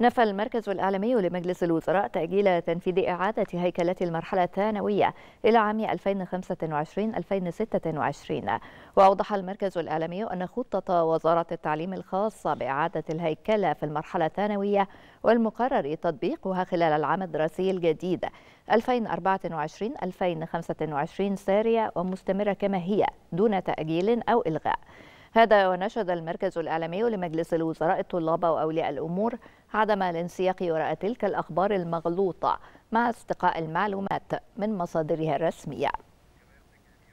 نفى المركز الإعلامي لمجلس الوزراء تأجيل تنفيذ إعادة هيكلة المرحلة الثانوية إلى عام 2025-2026 وأوضح المركز الإعلامي أن خطة وزارة التعليم الخاصة بإعادة الهيكلة في المرحلة الثانوية والمقرر تطبيقها خلال العام الدراسي الجديد 2024-2025 سارية ومستمرة كما هي دون تأجيل أو إلغاء هذا ونشد المركز الإعلامي لمجلس الوزراء الطلاب وأولياء الأمور عدم الانسياق وراء تلك الأخبار المغلوطة مع استقاء المعلومات من مصادرها الرسمية